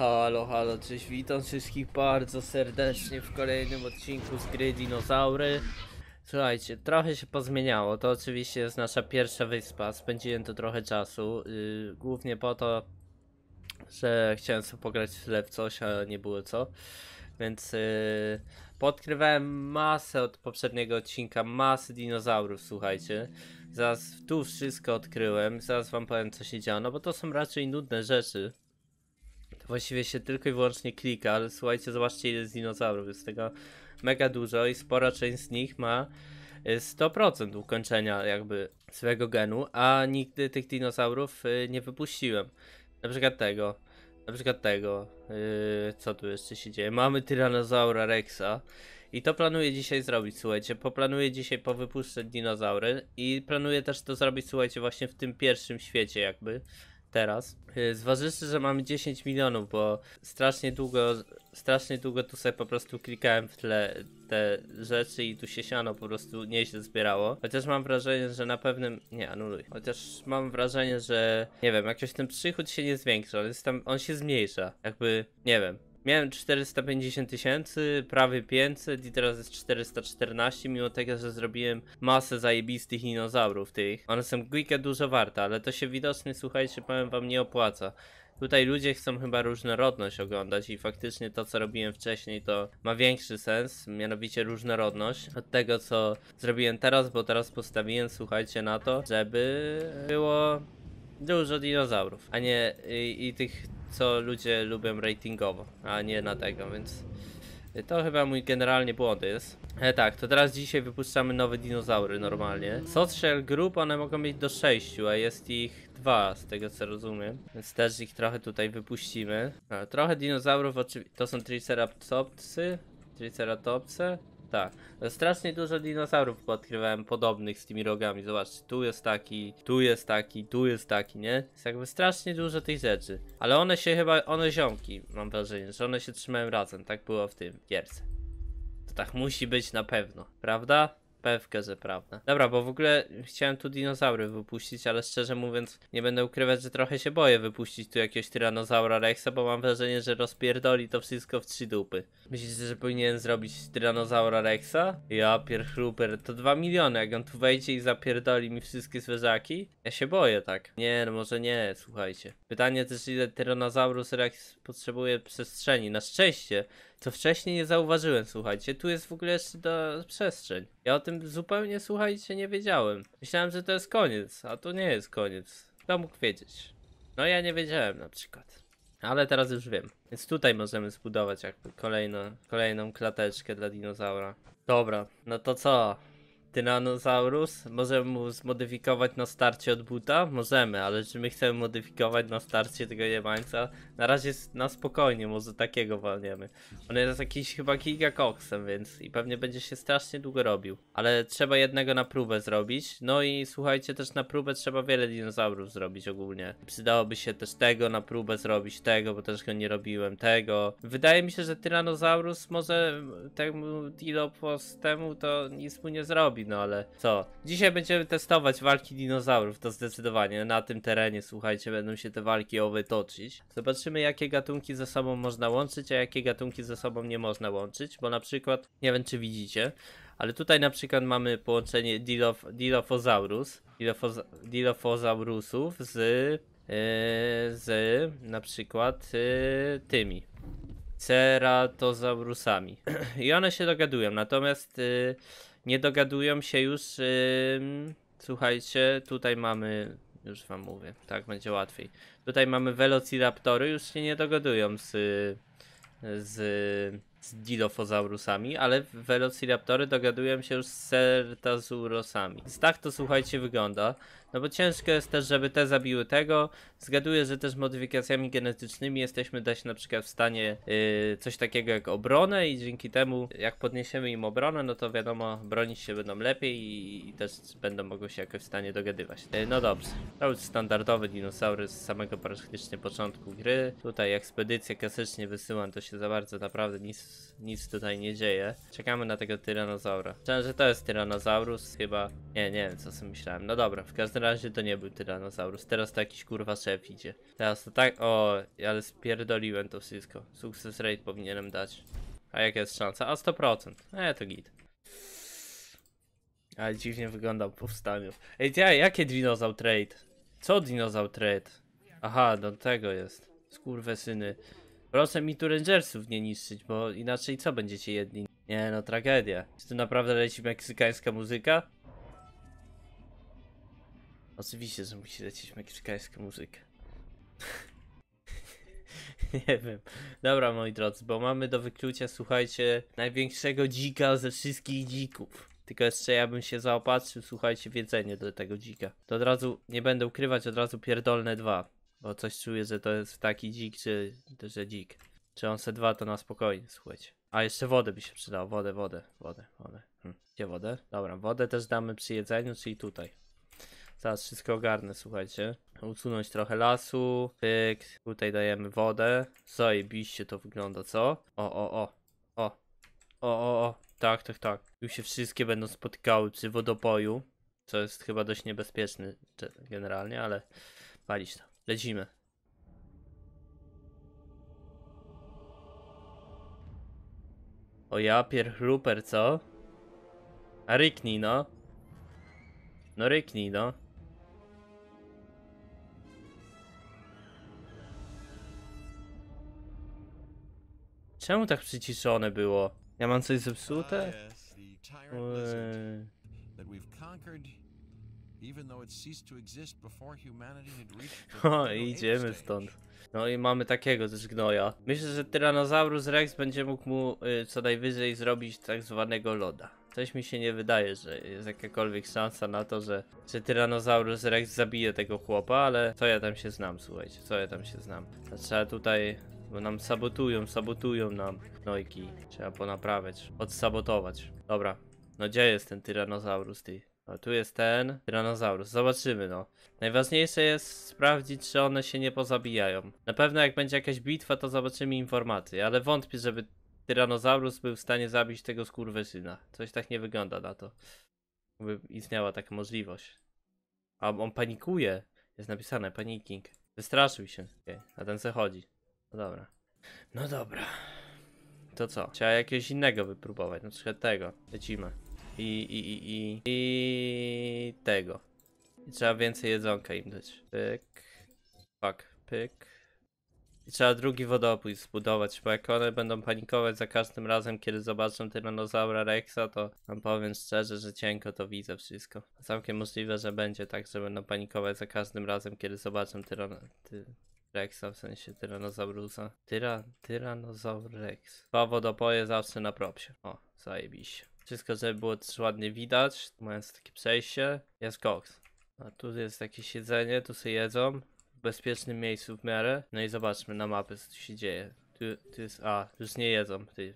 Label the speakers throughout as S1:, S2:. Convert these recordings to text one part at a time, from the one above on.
S1: Halo, halo, cześć, witam wszystkich bardzo serdecznie w kolejnym odcinku z gry Dinozaury. Słuchajcie, trochę się pozmieniało, to oczywiście jest nasza pierwsza wyspa, spędziłem tu trochę czasu, yy, głównie po to, że chciałem sobie pograć w coś, a nie było co. Więc yy, podkrywałem masę od poprzedniego odcinka, masę dinozaurów, słuchajcie. Zaraz tu wszystko odkryłem, zaraz wam powiem co się działo, no bo to są raczej nudne rzeczy właściwie się tylko i wyłącznie klika, ale słuchajcie, zobaczcie ile jest dinozaurów, jest tego mega dużo i spora część z nich ma 100% y, ukończenia jakby swojego genu, a nigdy tych dinozaurów y, nie wypuściłem. Na przykład tego, na przykład tego, yy, co tu jeszcze się dzieje, mamy Tyrannosaura Rexa i to planuję dzisiaj zrobić, słuchajcie, poplanuję dzisiaj powypuszczać dinozaury i planuję też to zrobić, słuchajcie, właśnie w tym pierwszym świecie jakby, teraz. Y, zważywszy, że mamy 10 milionów, bo strasznie długo, strasznie długo tu sobie po prostu klikałem w tle te rzeczy i tu się siano po prostu nieźle zbierało. Chociaż mam wrażenie, że na pewnym... Nie, anuluj. Chociaż mam wrażenie, że nie wiem, jakoś ten przychód się nie zwiększa, on, jest tam, on się zmniejsza. Jakby, nie wiem, Miałem 450 tysięcy, prawie 500 i teraz jest 414, mimo tego, że zrobiłem masę zajebistych dinozaurów tych. One są giga dużo warte, ale to się widocznie, słuchajcie, powiem wam, nie opłaca. Tutaj ludzie chcą chyba różnorodność oglądać i faktycznie to, co robiłem wcześniej, to ma większy sens, mianowicie różnorodność od tego, co zrobiłem teraz, bo teraz postawiłem, słuchajcie, na to, żeby było dużo dinozaurów, a nie i, i, tych, co ludzie lubią ratingowo, a nie na tego, więc to chyba mój generalnie błąd jest. E, tak, to teraz dzisiaj wypuszczamy nowe dinozaury normalnie. No. Social Group, one mogą mieć do 6, a jest ich dwa, z tego co rozumiem. Więc też ich trochę tutaj wypuścimy. A, trochę dinozaurów, To są triceratopsy. Triceratopsy. Tak. Strasznie dużo dinozaurów podkrywałem podobnych z tymi rogami. Zobaczcie, tu jest taki, tu jest taki, tu jest taki, nie? Jest jakby strasznie dużo tych rzeczy. Ale one się chyba, one ziomki, mam wrażenie, że one się trzymają razem. Tak było w tym gierce. To tak musi być na pewno, prawda? pewkę, że prawda. Dobra, bo w ogóle chciałem tu dinozaury wypuścić, ale szczerze mówiąc nie będę ukrywać, że trochę się boję wypuścić tu jakiegoś tyranozaura Rexa, bo mam wrażenie, że rozpierdoli to wszystko w trzy dupy. Myślicie, że powinienem zrobić tyranozaura Rexa? Ja pierchruper, to dwa miliony, jak on tu wejdzie i zapierdoli mi wszystkie zwierzaki? Ja się boję tak. Nie, no może nie, słuchajcie. Pytanie też ile tyranozaurus Rex potrzebuje przestrzeni. Na szczęście co wcześniej nie zauważyłem, słuchajcie. Tu jest w ogóle jeszcze ta przestrzeń. Ja o tym zupełnie, słuchajcie, nie wiedziałem. Myślałem, że to jest koniec, a to nie jest koniec. Kto mógł wiedzieć? No ja nie wiedziałem na przykład. Ale teraz już wiem. Więc tutaj możemy zbudować jakby kolejno, kolejną klateczkę dla dinozaura. Dobra, no to co? Tyrannosaurus? Możemy mu zmodyfikować na starcie od buta? Możemy, ale czy my chcemy modyfikować na starcie tego jebańca? Na razie na spokojnie, może takiego walniemy. On jest jakiś chyba gigakoksem, więc i pewnie będzie się strasznie długo robił. Ale trzeba jednego na próbę zrobić. No i słuchajcie, też na próbę trzeba wiele dinozaurów zrobić ogólnie. Przydałoby się też tego na próbę zrobić, tego, bo też go nie robiłem, tego. Wydaje mi się, że Tyrannosaurus może temu Dilopos temu to nic mu nie zrobi no ale co? Dzisiaj będziemy testować walki dinozaurów, to zdecydowanie. Na tym terenie, słuchajcie, będą się te walki owy toczyć. Zobaczymy, jakie gatunki ze sobą można łączyć, a jakie gatunki ze sobą nie można łączyć, bo na przykład, nie wiem czy widzicie, ale tutaj na przykład mamy połączenie dilof, Dilophosaurus, Dilophosaurusów z, yy, z na przykład yy, tymi, ceratozaurusami. I one się dogadują, natomiast y, nie dogadują się już. Y, słuchajcie, tutaj mamy. Już wam mówię, tak będzie łatwiej. Tutaj mamy velociraptory, już się nie dogadują z, z, z dilofozaurusami, ale velociraptory dogadują się już z certazurosami. Tak to słuchajcie wygląda. No bo ciężko jest też, żeby te zabiły tego. Zgaduję, że też modyfikacjami genetycznymi jesteśmy dać na przykład w stanie yy, coś takiego jak obronę i dzięki temu jak podniesiemy im obronę, no to wiadomo, bronić się będą lepiej i, i też będą mogły się jakoś w stanie dogadywać. Yy, no dobrze, to już standardowy dinozaury z samego praktycznie początku gry. Tutaj ekspedycję klasycznie wysyłam, to się za bardzo naprawdę nic, nic tutaj nie dzieje. Czekamy na tego tyranozaura. Myślałem, że to jest tyranozaurus, chyba... Nie, nie wiem co sobie myślałem. No dobra, w każdym na razie to nie był tyranosaurus. Teraz to jakiś kurwa szef idzie. Teraz to tak. O, ale spierdoliłem to wszystko. Sukces rate powinienem dać. A jaka jest szansa? A 100%. ja e, to git. Ale dziwnie wyglądał po wstaniu. Ej, ja, jakie dinozaur trade? Co dinozaur trade? Aha, do tego jest. skurwe syny Proszę mi tu rangersów nie niszczyć, bo inaczej co będziecie jedni? Nie no, tragedia. Czy to naprawdę leci meksykańska muzyka? Oczywiście, że musi lecieć meksykańska muzyka. Nie wiem. Dobra, moi drodzy, bo mamy do wyklucia, słuchajcie, największego dzika ze wszystkich dzików. Tylko jeszcze ja bym się zaopatrzył, słuchajcie, w jedzenie do tego dzika. To od razu, nie będę ukrywać, od razu pierdolne dwa. Bo coś czuję, że to jest taki dzik, czy, że dzik. Czy on se dwa, to na spokojnie, słuchajcie. A jeszcze wodę by się przydało, wodę, wodę, wodę, wodę. Hm. Gdzie wodę? Dobra, wodę też damy przy jedzeniu, czyli tutaj. Zaraz wszystko ogarnę, słuchajcie. Usunąć trochę lasu. Pyk. Tutaj dajemy wodę. Zajebiście to wygląda, co? O, o, o. O. O, o, o. Tak, tak, tak. Tu się wszystkie będą spotykały przy wodopoju. Co jest chyba dość niebezpieczny generalnie, ale walić to. Lecimy. O ja pierchluper, co? A ryknij, no. No ryknij, no. Czemu tak przyciszone było? Ja mam coś zepsute? Ah, Ue... O, idziemy stąd. No i mamy takiego też gnoja. Myślę, że Tyrannosaurus Rex będzie mógł mu y, co najwyżej zrobić tak zwanego loda. Coś mi się nie wydaje, że jest jakakolwiek szansa na to, że, że Tyrannosaurus Rex zabije tego chłopa, ale co ja tam się znam, słuchajcie, co ja tam się znam. To trzeba tutaj bo nam sabotują, sabotują nam nojki. Trzeba ponaprawiać, odsabotować. Dobra, no gdzie jest ten tyranozaurus ty? No, tu jest ten tyranozaurus, zobaczymy no. Najważniejsze jest sprawdzić, czy one się nie pozabijają. Na pewno jak będzie jakaś bitwa, to zobaczymy informacje, ale wątpię, żeby tyranozaurus był w stanie zabić tego skurwysyna. Coś tak nie wygląda na to. By istniała taka możliwość. A on panikuje. Jest napisane paniking. Wystraszył się. Okay. Na ten co chodzi. No dobra. No dobra. To co? Trzeba jakiegoś innego wypróbować, na przykład tego. Lecimy. I, i, i, i, i tego. I trzeba więcej jedzonka im dać. Pyk. Fuck. Pyk. I trzeba drugi wodopój zbudować, bo jak one będą panikować za każdym razem, kiedy zobaczą Tyranozaura Rexa, to wam powiem szczerze, że cienko to widzę wszystko. Całkiem możliwe, że będzie tak, że będą panikować za każdym razem, kiedy zobaczą Tyranozaurusa. Rexa, w sensie Tyranozaurusa. Tyra, Tyranozaur Rex. Dwa wodopoje zawsze na propsie. O, zajebiście. Wszystko, żeby było też ładnie widać, mając takie przejście, jest koks. A tu jest takie siedzenie, tu sobie jedzą. W bezpiecznym miejscu w miarę. No i zobaczmy na mapę, co tu się dzieje. Tu, tu jest, a, już nie jedzą. Ty.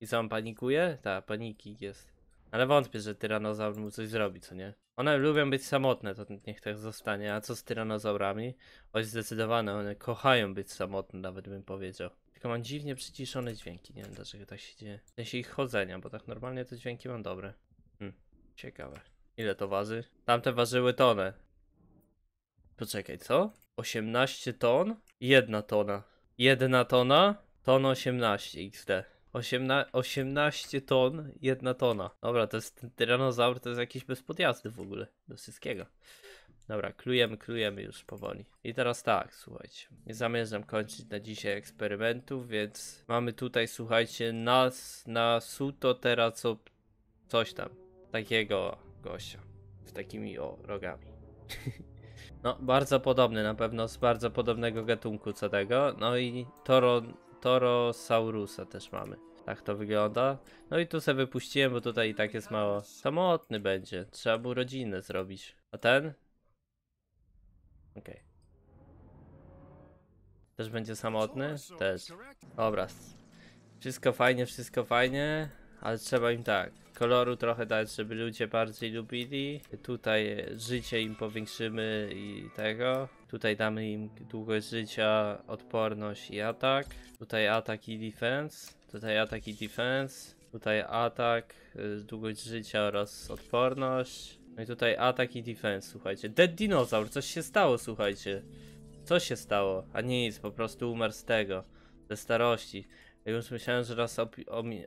S1: I sam panikuje? Tak, paniki jest. Ale wątpię, że tyranozaur mu coś zrobi, co nie? One lubią być samotne, to niech tak zostanie. A co z tyranozaurami? Oj, zdecydowane, one kochają być samotne, nawet bym powiedział. Tylko mam dziwnie przyciszone dźwięki, nie wiem dlaczego tak się dzieje. W sensie ich chodzenia, bo tak normalnie te dźwięki mam dobre. Hm, ciekawe. Ile to waży? Tamte ważyły tonę. Poczekaj, co? 18 ton? Jedna tona. Jedna tona? Ton 18 XD. 18, 18 ton, jedna tona. Dobra, to jest ten tyranozaur, to jest jakiś bez podjazdy w ogóle do wszystkiego. Dobra, klujemy, klujemy już powoli. I teraz tak, słuchajcie. Nie zamierzam kończyć na dzisiaj eksperymentów, więc mamy tutaj, słuchajcie, nas na suto teraz co, coś tam. Takiego gościa. Z takimi o rogami. no, bardzo podobny na pewno, z bardzo podobnego gatunku co tego. No i Toron Torosaurusa też mamy. Tak to wygląda. No i tu sobie wypuściłem, bo tutaj i tak jest mało. Samotny będzie. Trzeba mu rodzinę zrobić. A ten? Okej. Okay. Też będzie samotny? Też. Dobra. Wszystko fajnie, wszystko fajnie, ale trzeba im tak koloru trochę dać, tak, żeby ludzie bardziej lubili. Tutaj życie im powiększymy i tego. Tutaj damy im długość życia, odporność i atak. Tutaj atak i defense. Tutaj atak i defense. Tutaj atak, y, długość życia oraz odporność. No i tutaj atak i defense, słuchajcie. Dead dinozaur, coś się stało, słuchajcie. Co się stało? A nic, po prostu umarł z tego. Ze starości. Już myślałem, że raz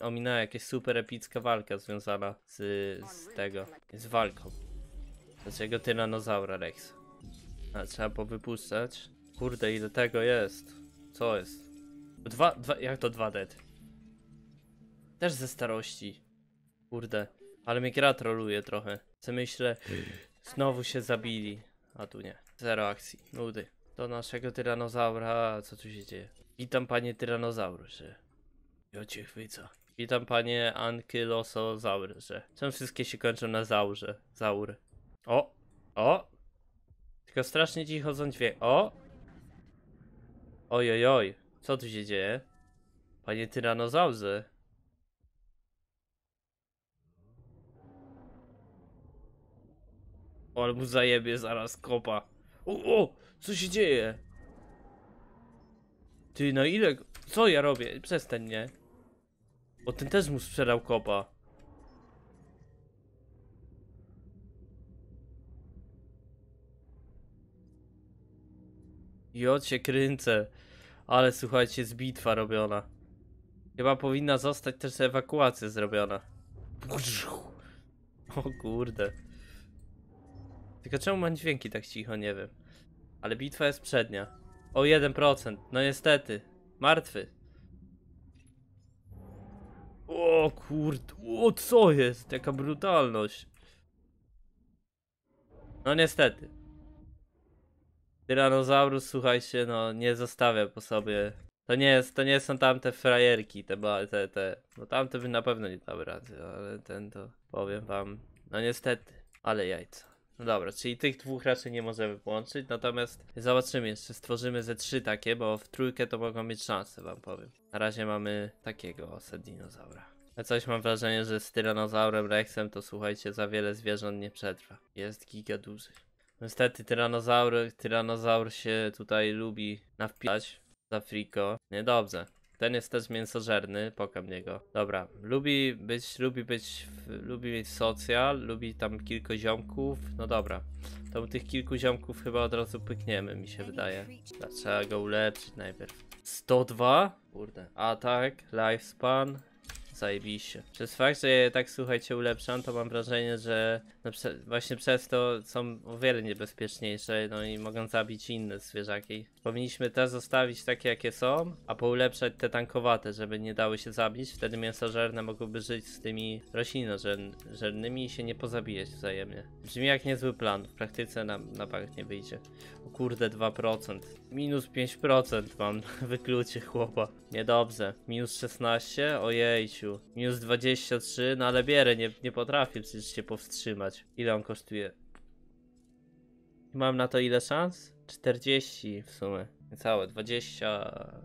S1: ominęła jakieś super epicka walka związana z, z tego, z walką. Dlaczego tyranozaura Rex? A trzeba powypuszczać? Kurde, ile tego jest? Co jest? Dwa, dwa jak to dwa dead? Też ze starości. Kurde, ale mnie gra troluje trochę. Co myślę, znowu się zabili. A tu nie. Zero akcji, nudy. Do naszego tyranozaura, co tu się dzieje? Witam panie tyranozaurze. Ja cię chwyca. Witam panie Ankylosozaurze. Czemu wszystkie się kończą na zaurze? Zaur. O! O! Tylko strasznie cicho są dźwięk. O! Ojojoj. Oj. Co tu się dzieje? Panie tyranozaurze. O, ale mu zajebie zaraz kopa. O, o! Co się dzieje? Ty, no ile... Co ja robię? Przestań, nie? Bo ten też mu sprzedał kopa. Jod się kręcę. Ale słuchajcie, jest bitwa robiona. Chyba powinna zostać też ewakuacja zrobiona. O kurde. Tylko czemu mam dźwięki tak cicho, nie wiem. Ale bitwa jest przednia. O 1%, no niestety. Martwy. O kurde, o co jest? Jaka brutalność. No niestety. Tyranozaurus, słuchajcie, no nie zostawia po sobie. To nie jest, to nie są tamte frajerki, te, te, te. No tamte by na pewno nie dały rady, ale ten to powiem wam. No niestety, ale jajca. No dobra, czyli tych dwóch raczej nie możemy połączyć, natomiast zobaczymy jeszcze, stworzymy ze trzy takie, bo w trójkę to mogą mieć szanse, wam powiem. Na razie mamy takiego osad dinozaura. A coś mam wrażenie, że z tyranozaurem Rexem to słuchajcie, za wiele zwierząt nie przetrwa. Jest giga duży. Niestety tyranozaur, tyranozaur się tutaj lubi nawpijać za friko. Niedobrze. Ten jest też mięsożerny, pokam niego. Dobra, lubi być, lubi być, lubi mieć socjal, lubi tam kilku ziomków. No dobra, to tych kilku ziomków chyba od razu pykniemy, mi się wydaje. Trzeba go ulepszyć najpierw. 102? Kurde. Atak, lifespan, Zajebiście. Przez fakt, że je tak słuchajcie ulepszam, to mam wrażenie, że no prze właśnie przez to są o wiele niebezpieczniejsze, no i mogą zabić inne zwierzaki. Powinniśmy też zostawić takie jakie są, a poulepszać te tankowate, żeby nie dały się zabić. Wtedy mięsożerne mogłyby żyć z tymi roślinożernymi i się nie pozabijać wzajemnie. Brzmi jak niezły plan, w praktyce na, na bank nie wyjdzie. O kurde 2%. Minus 5% mam na wyklucie chłopa. Niedobrze. Minus 16? Ojej, Minus 23, no ale bierę, nie, nie potrafię przecież się powstrzymać. Ile on kosztuje? Mam na to ile szans? 40 w sumie. Całe 20...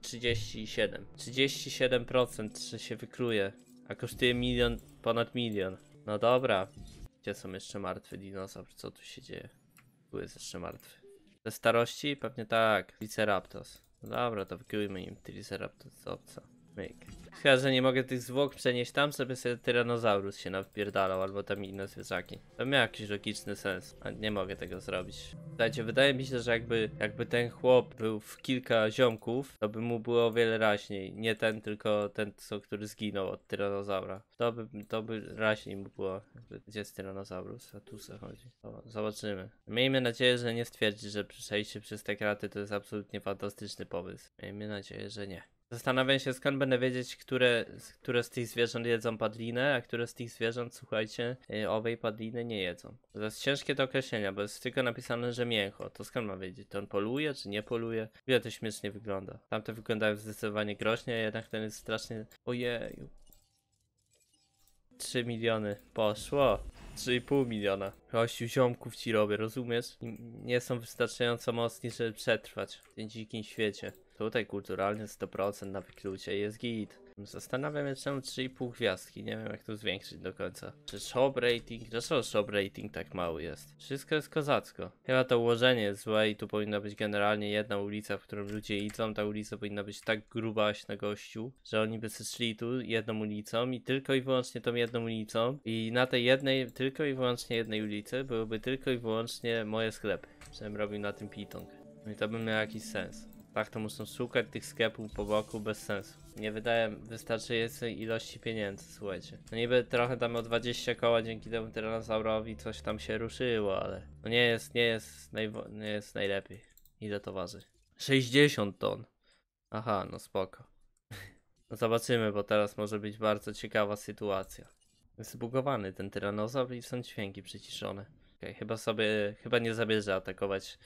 S1: 37. 37% się wykruje, a kosztuje milion, ponad milion. No dobra. Gdzie są jeszcze martwy dinozaur? Co tu się dzieje? Tu jest jeszcze martwy. Ze starości? Pewnie tak. Triceraptos. No dobra, to wykryjmy im Triceraptos z obca. Chyba, że nie mogę tych zwłok przenieść tam, żeby sobie tyranozaurus się nawpierdalał, albo tam inne zwierzaki. To miał jakiś logiczny sens, a nie mogę tego zrobić. Słuchajcie, wydaje mi się, że jakby, jakby ten chłop był w kilka ziomków, to by mu było o wiele raźniej. Nie ten, tylko ten, co, który zginął od tyranozaura. To by, to by raźniej mu było. Gdzie jest tyranozaurus? A tu co chodzi? O, zobaczymy. Miejmy nadzieję, że nie stwierdzi, że przejście przez te kraty to jest absolutnie fantastyczny pomysł. Miejmy nadzieję, że nie. Zastanawiam się, skąd będę wiedzieć, które, które z tych zwierząt jedzą padlinę, a które z tych zwierząt, słuchajcie, y, owej padliny nie jedzą. To jest ciężkie do określenia, bo jest tylko napisane, że mięcho. To skąd mam wiedzieć, to on poluje, czy nie poluje? Ile to śmiesznie wygląda. Tamte wyglądają zdecydowanie groźnie, jednak ten jest strasznie... Ojeju. 3 miliony poszło. 3,5 miliona. Kościół ziomków ci robię, rozumiesz? Nie są wystarczająco mocni, żeby przetrwać w tym dzikim świecie. Tutaj kulturalnie 100% na wyklucie jest git. Zastanawiam się, czemu 3,5 gwiazdki. Nie wiem, jak to zwiększyć do końca. Czy shop rating? Dlaczego no shop rating tak mały jest? Wszystko jest kozacko. Chyba to ułożenie jest złe i tu powinna być generalnie jedna ulica, w którą ludzie idą. Ta ulica powinna być tak gruba aś na gościu, że oni by szli tu jedną ulicą i tylko i wyłącznie tą jedną ulicą. I na tej jednej, tylko i wyłącznie jednej ulicy byłyby tylko i wyłącznie moje sklepy. Żebym robił na tym pitong. No i to by miało jakiś sens. Tak to muszą szukać tych sklepów po boku bez sensu. Nie wydaje wystarczającej ilości pieniędzy, słuchajcie. No niby trochę tam o 20 koła dzięki temu tyranozaurowi coś tam się ruszyło, ale no nie jest, nie jest, nie jest najlepiej. Ile to waży? 60 ton. Aha, no spoko. No zobaczymy, bo teraz może być bardzo ciekawa sytuacja. Zbugowany ten tyranozaur i są dźwięki przyciszone. Okay, chyba sobie, chyba nie zabierze atakować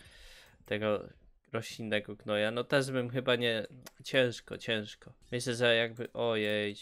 S1: tego roślinnego gnoja. No też bym chyba nie... Ciężko, ciężko. Myślę, że jakby... Ojej,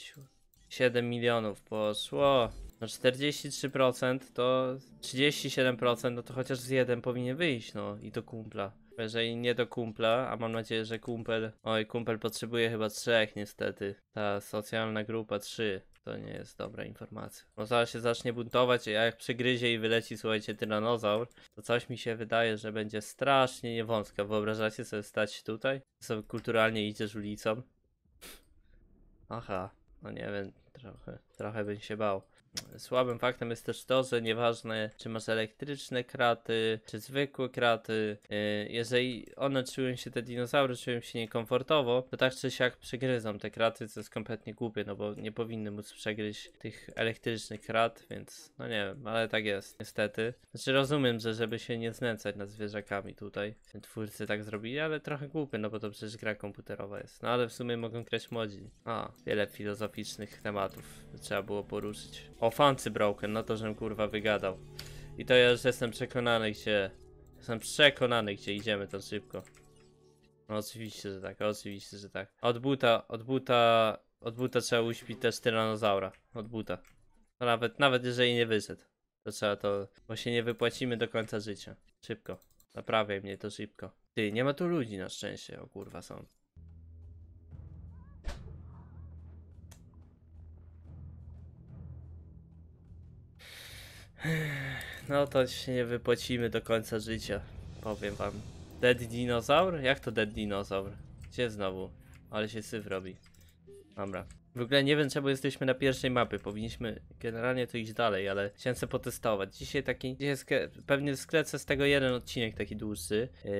S1: 7 milionów poszło. No 43% to 37%, no to chociaż z jeden powinien wyjść, no i do kumpla. Jeżeli nie do kumpla, a mam nadzieję, że kumpel. Oj, kumpel potrzebuje chyba trzech, niestety. Ta socjalna grupa trzy. To nie jest dobra informacja. Bo no, zaraz się zacznie buntować, a jak przygryzie i wyleci, słuchajcie, tyranozaur, to coś mi się wydaje, że będzie strasznie niewąska. Wyobrażacie sobie stać tutaj? Sobie kulturalnie idziesz ulicą? Aha, no nie wiem, trochę, trochę bym się bał. Słabym faktem jest też to, że nieważne czy masz elektryczne kraty, czy zwykłe kraty, y, jeżeli one czują się, te dinozaury czują się niekomfortowo, to tak czy siak przegryzą te kraty, co jest kompletnie głupie, no bo nie powinny móc przegryźć tych elektrycznych krat, więc no nie wiem, ale tak jest, niestety. Znaczy rozumiem, że żeby się nie znęcać nad zwierzakami tutaj, twórcy tak zrobili, ale trochę głupie, no bo to przecież gra komputerowa jest. No ale w sumie mogą grać młodzi. A, wiele filozoficznych tematów trzeba było poruszyć. O, fancy broken, no to żem kurwa wygadał. I to ja już jestem przekonany, gdzie... Jestem przekonany, gdzie idziemy to szybko. No oczywiście, że tak, oczywiście, że tak. Od buta, od buta... Od buta trzeba uśpić też tyranozaura. Od buta. Nawet, nawet jeżeli nie wyszedł. To trzeba to... Bo się nie wypłacimy do końca życia. Szybko. Naprawiaj mnie to szybko. Ty, nie ma tu ludzi na szczęście. O kurwa, są. No to się nie wypłacimy do końca życia, powiem wam. Dead dinozaur? Jak to dead dinozaur? Gdzie znowu? Ale się syf robi. Dobra. W ogóle nie wiem czemu jesteśmy na pierwszej mapy, powinniśmy generalnie to iść dalej, ale chciałem sobie potestować. Dzisiaj taki, dzisiaj skre, pewnie sklecę z tego jeden odcinek taki dłuższy. Yy,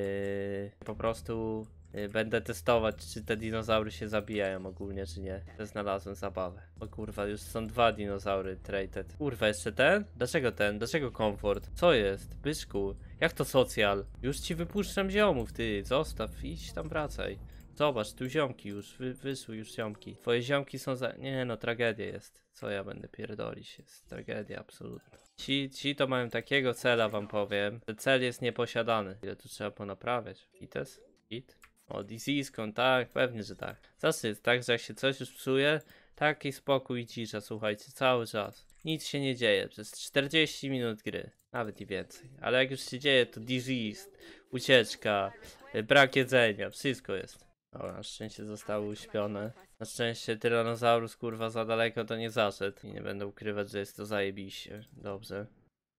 S1: po prostu Y, będę testować, czy te dinozaury się zabijają ogólnie, czy nie. Znalazłem zabawę. O kurwa, już są dwa dinozaury traded. Kurwa, jeszcze ten? Dlaczego ten? Dlaczego komfort? Co jest? Byszku, jak to socjal? Już ci wypuszczam ziomów, ty. Zostaw, idź tam wracaj. Zobacz, tu ziomki już, wy, wyszły już ziomki. Twoje ziomki są za... Nie no, tragedia jest. Co ja będę pierdolić, jest tragedia absolutna. Ci, ci to mają takiego cela, wam powiem. Ten cel jest nieposiadany. Ile tu trzeba ponaprawiać? Ites? It? O, Diziską, tak, pewnie, że tak. Zasyt, także jak się coś już psuje, taki spokój i cisza, słuchajcie, cały czas. Nic się nie dzieje przez 40 minut gry, nawet i więcej. Ale jak już się dzieje, to disease, ucieczka, y, brak jedzenia, wszystko jest. O, na szczęście zostały uśpione. Na szczęście tyranozaurus kurwa za daleko to nie zaszedł. I nie będę ukrywać, że jest to zajebiście. Dobrze.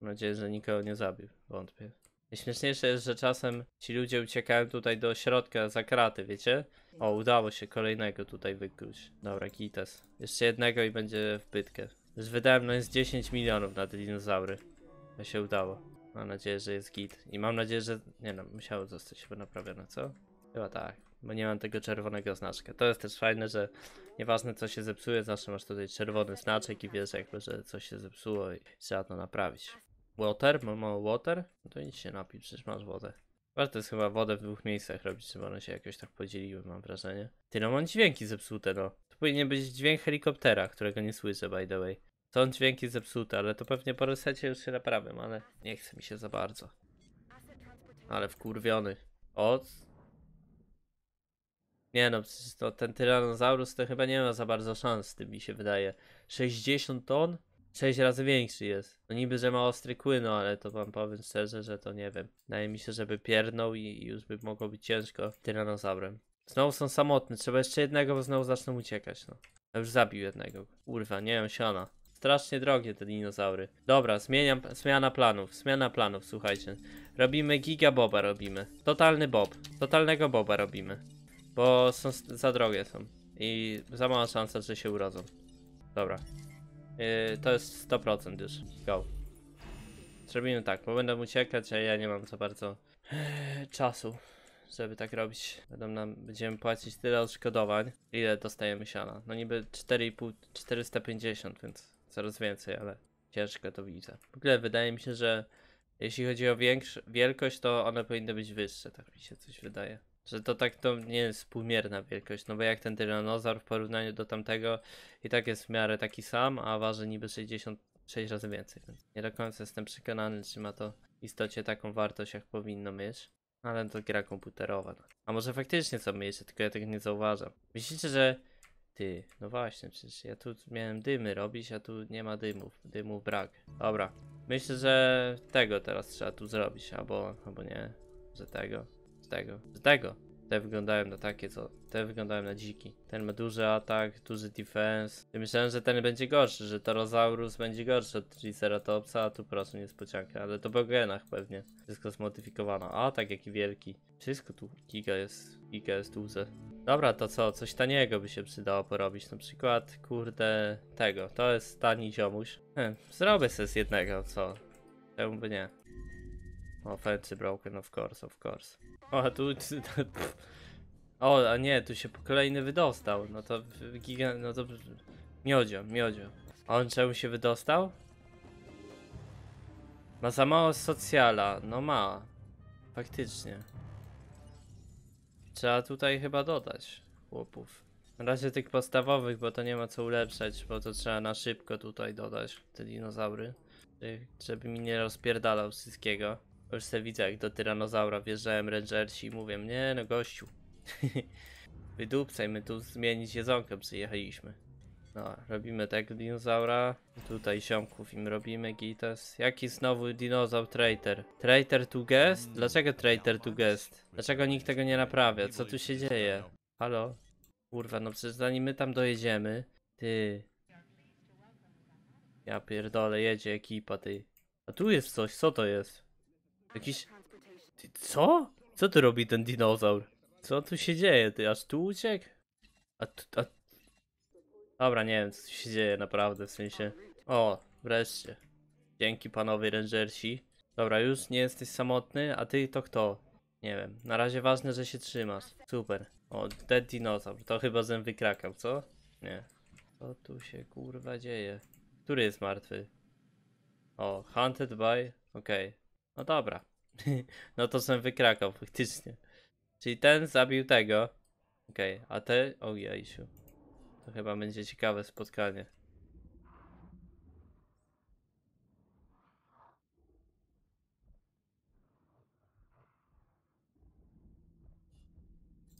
S1: Mam nadzieję, że nikogo nie zabił. Wątpię. Najśmieszniejsze jest, że czasem ci ludzie uciekają tutaj do środka za kraty, wiecie? O, udało się kolejnego tutaj wykluć. Dobra, Gites. Jeszcze jednego i będzie w bytkę. Już wydałem no jest 10 milionów na te dinozaury. To się udało. Mam nadzieję, że jest git. I mam nadzieję, że... Nie no, musiało zostać chyba naprawione, co? Chyba tak. Bo nie mam tego czerwonego znaczka. To jest też fajne, że nieważne co się zepsuje, zawsze masz tutaj czerwony znaczek i wiesz jakby, że coś się zepsuło i trzeba to naprawić. Water? mam mało water? No to nic się napić, przecież masz wodę. Warto jest chyba wodę w dwóch miejscach robić, żeby one się jakoś tak podzieliły, mam wrażenie. Ty, no mam dźwięki zepsute, no. To powinien być dźwięk helikoptera, którego nie słyszę, by the way. Są dźwięki zepsute, ale to pewnie po resecie już się naprawiam, ale nie chce mi się za bardzo. Ale wkurwiony. Od? Nie no, to ten tyranozaurus to chyba nie ma za bardzo szans, tym mi się wydaje. 60 ton? 6 razy większy jest. No niby, że ma ostry kły, no, ale to wam powiem szczerze, że to nie wiem. Wydaje mi się, żeby pierdnął i, i już by mogło być ciężko tyranozaurem. Znowu są samotne, trzeba jeszcze jednego, bo znowu zaczną uciekać, no. Ja już zabił jednego. Kurwa, nie wiem, siana. Strasznie drogie te dinozaury. Dobra, zmieniam, zmiana planów, zmiana planów, słuchajcie. Robimy giga boba, robimy. Totalny bob, totalnego boba robimy. Bo są, za drogie są. I za mała szansa, że się urodzą. Dobra, Yy, to jest 100% już. Go. Zrobimy tak, bo będę uciekać, a ja nie mam za bardzo yy, czasu, żeby tak robić. Będą nam, będziemy płacić tyle odszkodowań, ile dostajemy siana. No niby 4,5, 450, więc coraz więcej, ale ciężko to widzę. W ogóle wydaje mi się, że jeśli chodzi o większ, wielkość, to one powinny być wyższe, tak mi się coś wydaje. Że to tak to nie jest półmierna wielkość, no bo jak ten tyranozaur w porównaniu do tamtego i tak jest w miarę taki sam, a waży niby 66 razy więcej, więc nie do końca jestem przekonany, czy ma to w istocie taką wartość, jak powinno mieć. Ale to gra komputerowa. No. A może faktycznie co mieć, tylko ja tego nie zauważam. Myślicie, że... Ty, no właśnie, przecież ja tu miałem dymy robić, a tu nie ma dymów. Dymów brak. Dobra. Myślę, że tego teraz trzeba tu zrobić, albo, albo nie, że tego. Z tego. Z tego. Te wyglądają na takie, co. Te wyglądają na dziki. Ten ma duży atak, duży defense. myślałem, że ten będzie gorszy, że Torosaurus będzie gorszy od Triceratopsa, a tu proszę niespodziankę, Ale to po genach pewnie. Wszystko zmodyfikowano. A tak jaki wielki. Wszystko tu giga jest. Giga jest duże. Dobra, to co? Coś taniego by się przydało porobić. Na przykład, kurde, tego. To jest tani ziomuś. Hm, zrobię sobie z jednego, co? Czemu by nie? O, broken, of course, of course. O, tu... o, a nie, tu się kolejny wydostał. No to gigant... No to... Miodzio, miodzio. A on czemu się wydostał? Ma za mało socjala. No ma. Faktycznie. Trzeba tutaj chyba dodać chłopów. Na razie tych podstawowych, bo to nie ma co ulepszać, bo to trzeba na szybko tutaj dodać te dinozaury. Żeby mi nie rozpierdalał wszystkiego. Bo już widzę jak do tyranozaura wjeżdżałem rangersi i mówię, nie no gościu. Wydupcaj, my tu zmienić jedzonkę przyjechaliśmy. No, robimy tak dinozaura. Tutaj ziomków im robimy gitas. Jaki znowu dinozaur traitor? Traitor to guest? Dlaczego traitor to guest? Dlaczego nikt tego nie naprawia? Co tu się dzieje? Halo? Kurwa, no przecież zanim my tam dojedziemy... Ty... Ja pierdolę, jedzie ekipa, ty. A tu jest coś, co to jest? Jakiś... Ty, co? Co tu robi ten dinozaur? Co tu się dzieje? Ty aż tu uciekł? A, tu, a... Dobra, nie wiem co tu się dzieje naprawdę, w sensie... O, wreszcie. Dzięki panowie rangersi. Dobra, już nie jesteś samotny, a ty to kto? Nie wiem. Na razie ważne, że się trzymasz. Super. O, dead dinozaur. To chyba zęby krakał, co? Nie. Co tu się kurwa dzieje? Który jest martwy? O, hunted by... Okej. Okay. No dobra. no to sam wykrakał faktycznie. Czyli ten zabił tego. Okej, okay. a te... Ojejsiu. To chyba będzie ciekawe spotkanie.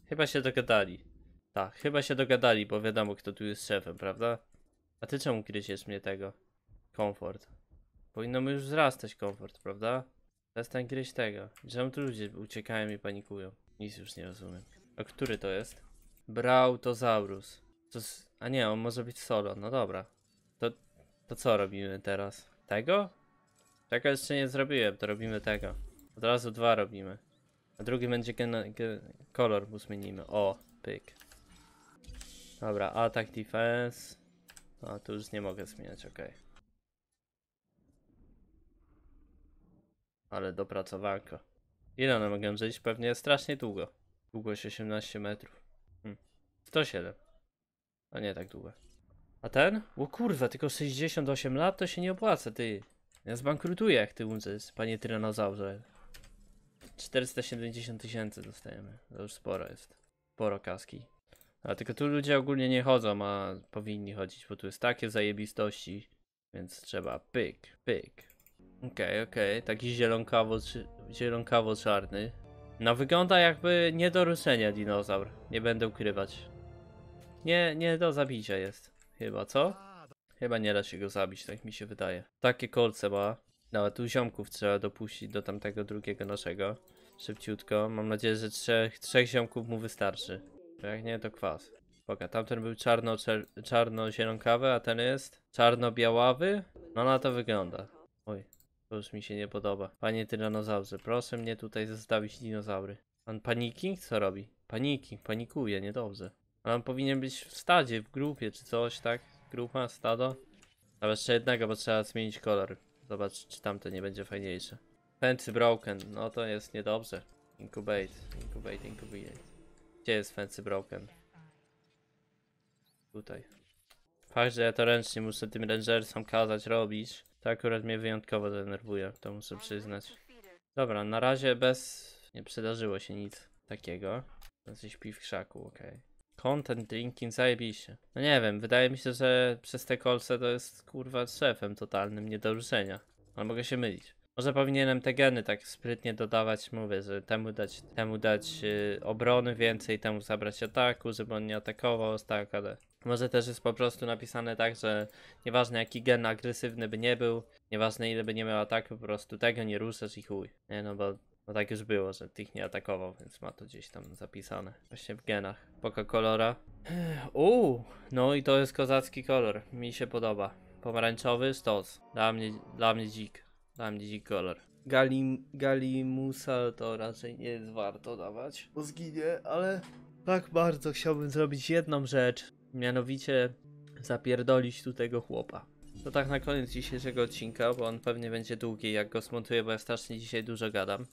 S1: Chyba się dogadali. Tak, chyba się dogadali, bo wiadomo kto tu jest szefem, prawda? A ty czemu kryjesz mnie tego? Komfort. Powinno mi już wzrastać komfort, prawda? Przestań gryźć tego. Czemu tu ludzie uciekają i panikują? Nic już nie rozumiem. A który to jest? Brautosaurus. To z... A nie, on może być solo. No dobra. To, to co robimy teraz? Tego? Czego jeszcze nie zrobiłem, to robimy tego. Od razu dwa robimy. A drugi będzie kolor, bo zmienimy. O, pyk. Dobra, attack defense. A tu już nie mogę zmieniać, okej. Okay. Ale dopracowanka. Ile one mogą żyć? Pewnie strasznie długo. Długość 18 metrów. Hmm. 107. A nie tak długo. A ten? O kurwa, tylko 68 lat to się nie opłaca, ty. Ja zbankrutuję jak ty umrzesz, panie tyranozaurze. 470 tysięcy dostajemy. To już sporo jest. Sporo kaski. A tylko tu ludzie ogólnie nie chodzą, a powinni chodzić, bo tu jest takie zajebistości. Więc trzeba pyk, pyk, Okej, okay, okej, okay. taki zielonkawo, zielonkawo-czarny. No wygląda jakby nie do ruszenia dinozaur, nie będę ukrywać. Nie, nie do zabicia jest, chyba, co? Chyba nie da się go zabić, tak mi się wydaje. Takie kolce ma. Nawet tu ziomków trzeba dopuścić do tamtego drugiego naszego. Szybciutko, mam nadzieję, że trzech, trzech ziomków mu wystarczy. Jak nie, to kwas. Spoko, tamten był czarno-zielonkawy, czarno a ten jest czarno-białawy. No na to wygląda. Oj, to już mi się nie podoba. Panie tyranozaurze, proszę mnie tutaj zostawić dinozaury. Pan paniki? Co robi? Paniki, panikuje, niedobrze. Ale on powinien być w stadzie, w grupie czy coś, tak? Grupa, stado? Ale jeszcze jednego, bo trzeba zmienić kolor. Zobacz, czy tamte nie będzie fajniejsze. Fancy Broken, no to jest niedobrze. Incubate, incubate, incubate. Gdzie jest Fancy Broken? Tutaj. Fakt, że ja to ręcznie muszę tym rangersom kazać robić, to akurat mnie wyjątkowo denerwuje, to muszę przyznać. Dobra, na razie bez... nie przydarzyło się nic takiego. Coś śpi w krzaku, okej. Okay. Content drinking, zajebiście. No nie wiem, wydaje mi się, że przez te kolce to jest kurwa szefem totalnym, nie do ruszenia. Ale mogę się mylić. Może powinienem te geny tak sprytnie dodawać, mówię, że temu dać, temu dać yy, obrony więcej, temu zabrać ataku, żeby on nie atakował, tak, ale może też jest po prostu napisane tak, że nieważne jaki gen agresywny by nie był, nieważne ile by nie miał ataku, po prostu tego nie ruszasz i chuj. Nie no, bo, bo tak już było, że tych nie atakował, więc ma to gdzieś tam zapisane. Właśnie w genach. Poka kolora. Uuu, no i to jest kozacki kolor. Mi się podoba. Pomarańczowy stos. Dla mnie, dla mnie dzik. Dla mnie dzik kolor. Galim, Galimusa to raczej nie jest warto dawać, bo zginie, ale tak bardzo chciałbym zrobić jedną rzecz, mianowicie zapierdolić tu tego chłopa. To tak na koniec dzisiejszego odcinka, bo on pewnie będzie długi, jak go smontuję, bo ja strasznie dzisiaj dużo gadam.